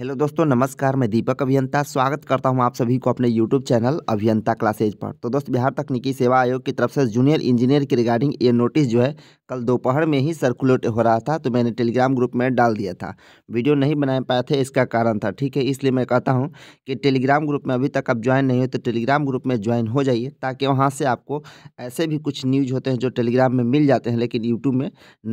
hello दोस्तों नमस्कार मैं दीपक अभियंता स्वागत करता हूं आप सभी को अपने यूट्यूब चैनल अभियंता क्लासेज पर तो दोस्त बिहार तकनीकी सेवा आयोग की तरफ से जूनियर इंजीनियर की रिगार्डिंग ये नोटिस जो है कल दोपहर में ही सर्कुलेट हो रहा था तो मैंने टेलीग्राम ग्रुप में डाल दिया था वीडियो नहीं बना पाए थे इसका कारण था ठीक है इसलिए मैं कहता हूँ कि टेलीग्राम ग्रुप में अभी तक आप ज्वाइन नहीं हो तो टेलीग्राम ग्रुप में ज्वाइन हो जाइए ताकि वहाँ से आपको ऐसे भी कुछ न्यूज होते हैं जो टेलीग्राम में मिल जाते हैं लेकिन यूट्यूब में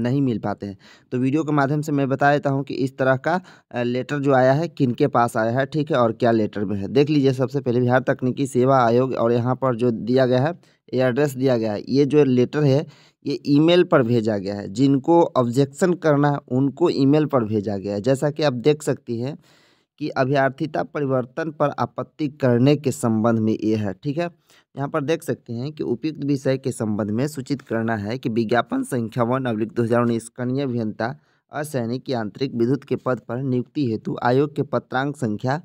नहीं मिल पाते हैं तो वीडियो के माध्यम से मैं बता देता हूँ कि इस तरह का लेटर जो आया है किन के पास आया है ठीक है और क्या लेटर में है देख लीजिए सबसे पहले बिहार तकनीकी सेवा आयोग और यहाँ पर जो दिया गया है ये एड्रेस दिया गया है ये जो लेटर है ये ईमेल पर भेजा गया है जिनको ऑब्जेक्शन करना है उनको ईमेल पर भेजा गया है जैसा कि आप देख सकती हैं कि अभ्यर्थिता परिवर्तन पर आपत्ति करने के संबंध में ये है ठीक है यहाँ पर देख सकते हैं कि उपयुक्त विषय के संबंध में सूचित करना है कि विज्ञापन संख्या वन अब्लिक दो हज़ार उन्नीस कन्या अभियंता असैनिक यांत्रिक विद्युत के पद पर नियुक्ति हेतु आयोग के पत्रांक संख्या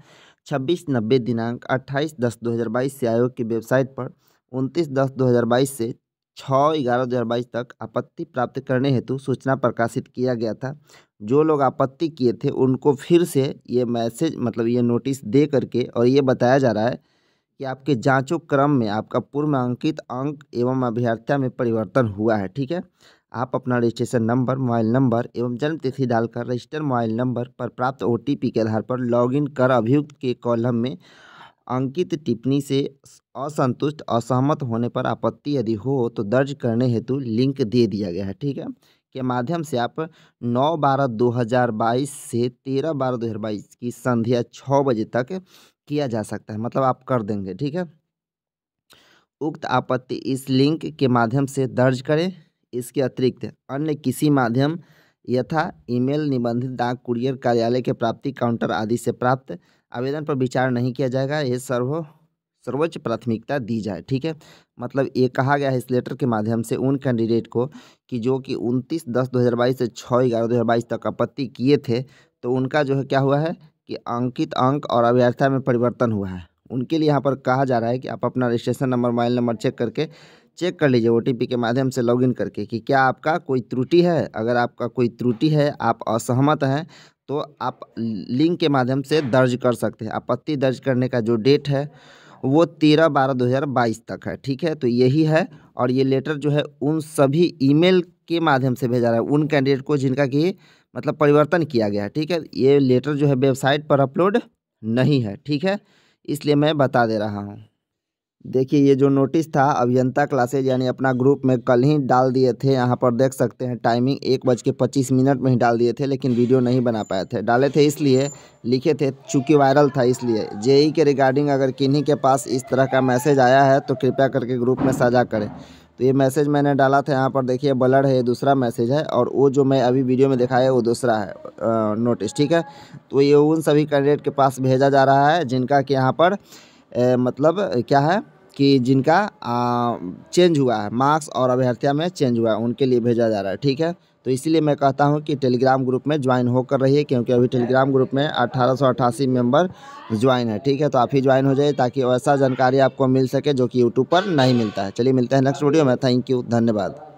छब्बीस नब्बे दिनांक अट्ठाईस दस दो हज़ार बाईस से आयोग की वेबसाइट पर उनतीस दस दो हज़ार बाईस से छः ग्यारह दो बाईस तक आपत्ति प्राप्त करने हेतु सूचना प्रकाशित किया गया था जो लोग आपत्ति किए थे उनको फिर से ये मैसेज मतलब ये नोटिस दे करके और ये बताया जा रहा है कि आपके जांचों क्रम में आपका पूर्व अंकित अंक एवं अभ्यर्थ्या में परिवर्तन हुआ है ठीक है आप अपना रजिस्ट्रेशन नंबर मोबाइल नंबर एवं जन्म तिथि डालकर रजिस्टर मोबाइल नंबर पर प्राप्त ओटीपी के आधार पर लॉगिन कर अभियुक्त के कॉलम में अंकित टिप्पणी से असंतुष्ट असहमत होने पर आपत्ति यदि हो तो दर्ज करने हेतु लिंक दे दिया गया है ठीक है के माध्यम से आप 9 बारह 2022 से 13 बारह 2022 की संध्या छः बजे तक किया जा सकता है मतलब आप कर देंगे ठीक है उक्त आपत्ति इस लिंक के माध्यम से दर्ज करें इसके अतिरिक्त अन्य किसी माध्यम यथा ईमेल निबंधित डाक कुरियर कार्यालय के प्राप्ति काउंटर आदि से प्राप्त आवेदन पर विचार नहीं किया जाएगा ये सर्व सर्वोच्च प्राथमिकता दी जाए ठीक है मतलब ये कहा गया है इस लेटर के माध्यम से उन कैंडिडेट को कि जो कि उनतीस दस दो हज़ार बाईस से छः ग्यारह दो हज़ार बाईस तक आपत्ति किए थे तो उनका जो है क्या हुआ है कि अंकित अंक और अभ्यर्थता में परिवर्तन हुआ है उनके लिए यहाँ पर कहा जा रहा है कि आप अपना registration number mobile number check करके चेक कर लीजिए ओ के माध्यम से लॉगिन करके कि क्या आपका कोई त्रुटि है अगर आपका कोई त्रुटि है आप असहमत हैं तो आप लिंक के माध्यम से दर्ज कर सकते हैं आपत्ति दर्ज करने का जो डेट है वो तेरह बारह दो हज़ार बाईस तक है ठीक है तो यही है और ये लेटर जो है उन सभी ईमेल के माध्यम से भेजा रहा है उन कैंडिडेट को जिनका कि मतलब परिवर्तन किया गया है ठीक है ये लेटर जो है वेबसाइट पर अपलोड नहीं है ठीक है इसलिए मैं बता दे रहा हूँ देखिए ये जो नोटिस था अभियंता क्लासेज यानी अपना ग्रुप में कल ही डाल दिए थे यहाँ पर देख सकते हैं टाइमिंग एक बज के पच्चीस मिनट में ही डाल दिए थे लेकिन वीडियो नहीं बना पाए थे डाले थे इसलिए लिखे थे चूँकि वायरल था इसलिए जेई के रिगार्डिंग अगर किन्हीं के पास इस तरह का मैसेज आया है तो कृपया करके ग्रुप में साझा करें तो ये मैसेज मैंने डाला था यहाँ पर देखिए ब्लड है ये दूसरा मैसेज है और वो जो मैं अभी वीडियो में दिखाया है वो दूसरा है नोटिस ठीक है तो ये उन सभी कैंडिडेट के पास भेजा जा रहा है जिनका कि यहाँ पर ए, मतलब क्या है कि जिनका आ, चेंज हुआ है मार्क्स और अभ्यर्थिया में चेंज हुआ है उनके लिए भेजा जा रहा है ठीक है तो इसीलिए मैं कहता हूं कि टेलीग्राम ग्रुप में ज्वाइन होकर रहिए क्योंकि अभी टेलीग्राम ग्रुप में अट्ठारह मेंबर ज्वाइन है ठीक है तो आप ही ज्वाइन हो जाइए ताकि वैसा जानकारी आपको मिल सके जो कि यूट्यूब पर नहीं मिलता है चलिए मिलते हैं नेक्स्ट वीडियो में थैंक यू धन्यवाद